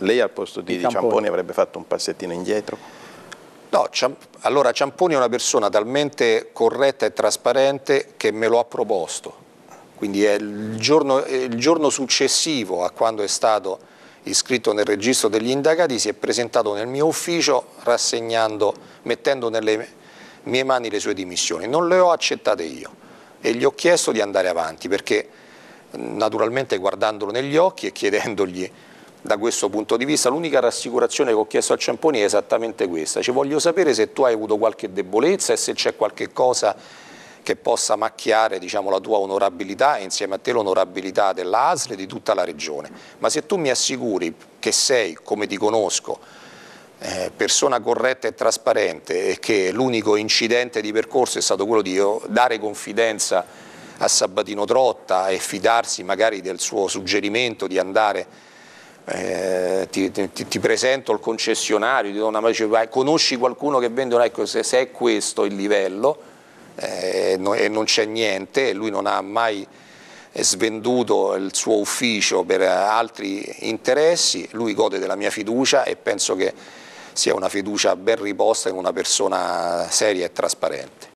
Lei al posto di, di Ciamponi. Ciamponi. avrebbe fatto un passettino indietro? No, Ciamp allora Ciamponi è una persona talmente corretta e trasparente che me lo ha proposto, quindi è il giorno, il giorno successivo a quando è stato iscritto nel registro degli indagati, si è presentato nel mio ufficio rassegnando, mettendo nelle mie mani le sue dimissioni. Non le ho accettate io e gli ho chiesto di andare avanti perché naturalmente guardandolo negli occhi e chiedendogli da questo punto di vista. L'unica rassicurazione che ho chiesto al Ciamponi è esattamente questa. Ci voglio sapere se tu hai avuto qualche debolezza e se c'è qualche cosa che possa macchiare diciamo, la tua onorabilità e insieme a te l'onorabilità dell'ASL e di tutta la Regione. Ma se tu mi assicuri che sei, come ti conosco, eh, persona corretta e trasparente e che l'unico incidente di percorso è stato quello di dare confidenza a Sabatino Trotta e fidarsi magari del suo suggerimento di andare eh, ti, ti, ti, presento il concessionario, ti do una dice, vai, conosci qualcuno che vende un ecco, se, se è questo il livello eh, no, e non c'è niente, lui non ha mai svenduto il suo ufficio per altri interessi, lui gode della mia fiducia e penso che sia una fiducia ben riposta in una persona seria e trasparente.